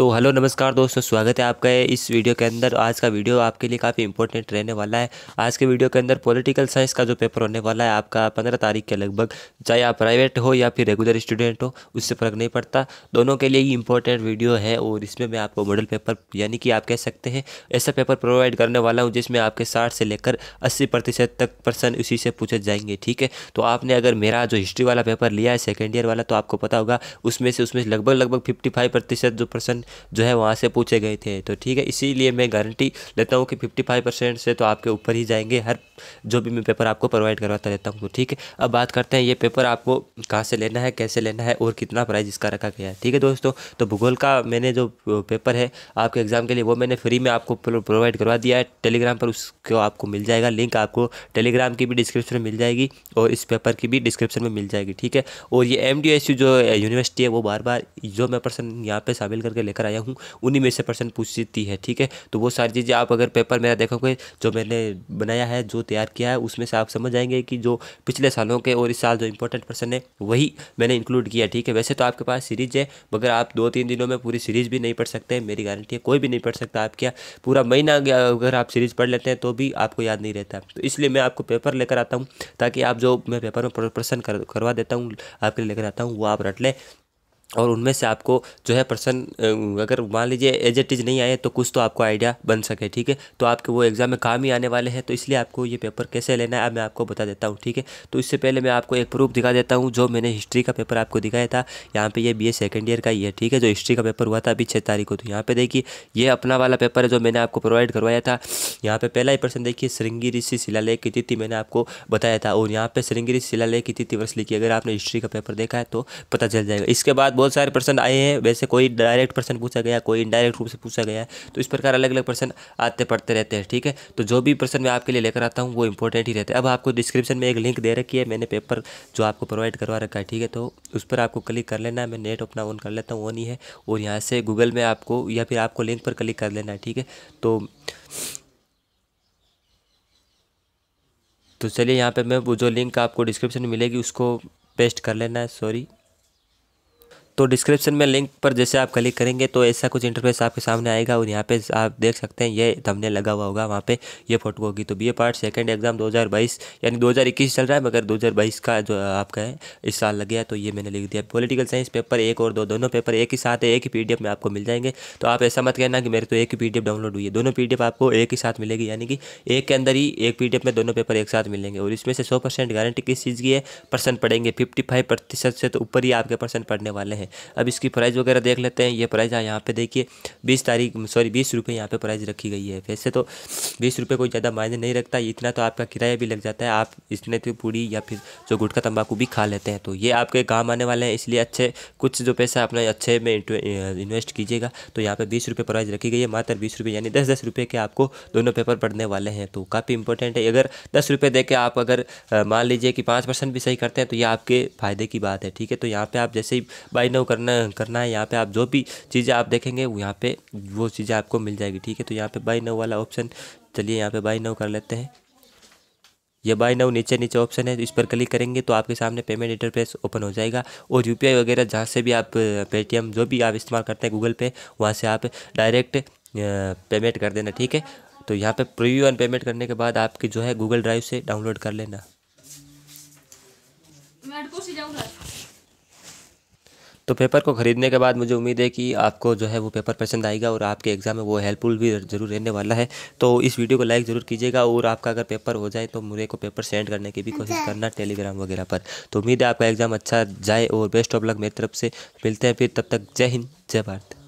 तो हेलो नमस्कार दोस्तों स्वागत है आपका इस वीडियो के अंदर आज का वीडियो आपके लिए काफ़ी इंपॉर्टेंट रहने वाला है आज के वीडियो के अंदर पॉलिटिकल साइंस का जो पेपर होने वाला है आपका पंद्रह तारीख के लगभग चाहे आप प्राइवेट हो या फिर रेगुलर स्टूडेंट हो उससे फ़र्क नहीं पड़ता दोनों के लिए ही इंपॉर्टेंट वीडियो है और इसमें मैं आपको मॉडल पेपर यानी कि आप कह सकते हैं ऐसा पेपर प्रोवाइड करने वाला हूँ जिसमें आपके साठ से लेकर अस्सी प्रतिशत तक पर्सन उसी से पूछे जाएंगे ठीक है तो आपने अगर मेरा जो हिस्ट्री वाला पेपर लिया है सेकेंड ईयर वाला तो आपको पता होगा उसमें से उसमें लगभग लगभग फिफ्टी फाइव प्रतिशत जो पर्सन जो है वहाँ से पूछे गए थे तो ठीक है इसीलिए मैं गारंटी लेता हूँ कि फिफ्टी फाइव परसेंट से तो आपके ऊपर ही जाएंगे हर जो भी मैं पेपर आपको प्रोवाइड करवाता रहता हूँ तो ठीक है अब बात करते हैं ये पेपर आपको कहाँ से लेना है कैसे लेना है और कितना प्राइस इसका रखा गया है ठीक है दोस्तों तो भूगोल का मैंने जो पेपर है आपके एग्ज़ाम के लिए वो मैंने फ्री में आपको प्रोवाइड करवा दिया है टेलीग्राम पर उसको आपको मिल जाएगा लिंक आपको टेलीग्राम की भी डिस्क्रिप्शन में मिल जाएगी और इस पेपर की भी डिस्क्रिप्शन में मिल जाएगी ठीक है और ये एम जो यूनिवर्सिटी है वो बार बार जो मैं पर्सन यहाँ पर शामिल करके लेकर आया हूँ उन्हीं में से प्रश्न पूछती है ठीक है तो वो सारी चीज़ें आप अगर पेपर मेरा देखोगे जो मैंने बनाया है जो तैयार किया है उसमें से आप समझ आएंगे कि जो पिछले सालों के और इस साल जो इंपॉर्टेंट प्रश्न है वही मैंने इंक्लूड किया ठीक है वैसे तो आपके पास सीरीज है मगर आप दो तीन दिनों में पूरी सीरीज भी नहीं पढ़ सकते मेरी गारंटी है कोई भी नहीं पढ़ सकता आप क्या पूरा महीना अगर आप सीरीज पढ़ लेते हैं तो भी आपको याद नहीं रहता तो इसलिए मैं आपको पेपर लेकर आता हूँ ताकि आप जो मैं पेपर में प्रश्न कर, करवा देता हूँ आपके लिए लेकर आता हूँ वो आप रट लें और उनमें से आपको जो है पर्सन अगर मान लीजिए एज एट इज नहीं आए तो कुछ तो आपको आइडिया बन सके ठीक है तो आपके वो एग्ज़ाम में काम ही आने वाले हैं तो इसलिए आपको ये पेपर कैसे लेना है अब मैं आपको बता देता हूँ ठीक है तो इससे पहले मैं आपको एक प्रूफ दिखा देता हूँ जो मैंने हिस्ट्री का पेपर आपको दिखाया था यहाँ पर यह बी ए सेकेंड ईयर का ही है ठीक है जो हिस्ट्री का पेपर हुआ था अभी छः तारीख को तो यहाँ पर देखिए ये अपना वाला पेपर है जो मैंने आपको प्रोवाइड करवाया था यहाँ पर पहला ही प्रश्न देखिए श्रृंगी ऋषि शिलालेख की तिथि मैंने आपको बताया था और यहाँ पर श्रृंगी ऋषि शिलालेख की तिथि वर्ष लिखी अगर आपने हिस्ट्री का पेपर देखा है तो पता चल जाएगा इसके बाद बहुत सारे प्रश्न आए हैं वैसे कोई डायरेक्ट प्रश्न पूछा गया कोई इनडायरेक्ट रूप से पूछा गया है तो इस प्रकार अलग अलग प्रश्न आते पढ़ते रहते हैं ठीक है तो जो भी प्रश्न मैं आपके लिए लेकर आता हूँ वो इंपॉर्टेंट ही रहता है अब आपको डिस्क्रिप्शन में एक लिंक दे रखी है मैंने पेपर जो आपको प्रोवाइड करवा रखा है ठीक है तो उस पर आपको क्लिक कर लेना है मैं नेट अपना ऑन कर लेता हूँ ऑन ही है और यहाँ से गूगल में आपको या फिर आपको लिंक पर क्लिक कर लेना है ठीक है तो तो चलिए यहाँ पे मैं वो जो लिंक आपको डिस्क्रिप्शन में मिलेगी उसको पेस्ट कर लेना है सॉरी तो डिस्क्रिप्शन में लिंक पर जैसे आप क्लिक करेंगे तो ऐसा कुछ इंटरफेस आपके सामने आएगा और यहाँ पे आप देख सकते हैं ये तमने लगा हुआ होगा वहाँ पे ये फोटो होगी तो बी पार्ट सेकंड एग्जाम 2022 यानी 2021 चल रहा है मगर 2022 का जो आपका है इस साल लग गया तो ये मैंने लिख दिया पॉलिटिकल साइंस पेपर एक और दो दोनों पेपर एक ही साथ है एक ही पी में आपको मिल जाएंगे तो आप ऐसा मत कहना कि मेरे तो एक ही पी डाउनलोड हुई है दोनों पी आपको एक ही साथ मिलेगी यानी कि एक के अंदर ही एक पी में दोनों पेपर एक साथ मिलेंगे और इसमें से सौ गारंटी किस चीज़ की है परसेंट पड़ेंगे फिफ्टी से तो ऊपर ही आपके परसेंट पड़ने वाले हैं हैं अब इसकी प्राइस वगैरह देख लेते हैं ये प्राइस यहाँ पे देखिए बीस तारीख सॉरी बीस रुपये यहाँ पे प्राइस रखी गई है वैसे तो बीस रुपये कोई ज़्यादा मायने नहीं रखता इतना तो आपका किराया भी लग जाता है आप इसने तो पूरी या फिर जो गुटखा तंबाकू भी खा लेते हैं तो ये आपके काम आने वाले हैं इसलिए अच्छे कुछ जो पैसा अपना अच्छे में इन्वेस्ट कीजिएगा तो यहाँ पर बीस रुपये प्राइज रखी गई है मात्र बीस रुपये यानी दस दस रुपये के आपको दोनों पेपर पढ़ने वाले हैं तो काफ़ी इंपॉर्टेंट है अगर दस रुपये दे के आप अगर मान लीजिए कि पाँच परसेंट भी सही करते हैं तो ये आपके फ़ायदे की बात है ठीक है तो यहाँ पर आप जैसे ही बाई नो करना करना है यहाँ पर आप जो भी चीज़ें आप देखेंगे यहाँ पर वो चीज़ें आपको मिल जाएगी ठीक है तो यहाँ पर बाई नो वाला ऑप्शन चलिए यहाँ पे बाई नाउ कर लेते हैं यह बाई नाउ नीचे नीचे ऑप्शन है इस पर क्लिक करेंगे तो आपके सामने पेमेंट इंटरफेस ओपन हो जाएगा और यू वगैरह जहाँ से भी आप पेटीएम जो भी आप इस्तेमाल करते हैं गूगल पे वहाँ से आप डायरेक्ट पेमेंट कर देना ठीक है तो यहाँ पे प्रीव्यू एंड पेमेंट करने के बाद आपकी जो है गूगल ड्राइव से डाउनलोड कर लेना तो पेपर को ख़रीदने के बाद मुझे उम्मीद है कि आपको जो है वो पेपर पसंद आएगा और आपके एग्ज़ाम में वो हेल्पफुल भी ज़रूर रहने वाला है तो इस वीडियो को लाइक ज़रूर कीजिएगा और आपका अगर पेपर हो जाए तो मुझे को पेपर सेंड करने की भी कोशिश अच्छा। करना टेलीग्राम वगैरह पर तो उम्मीद है आपका एग्ज़ाम अच्छा जाए और बेस्ट ऑफ लक मेरी तरफ से मिलते हैं फिर तब तक जय हिंद जय भारत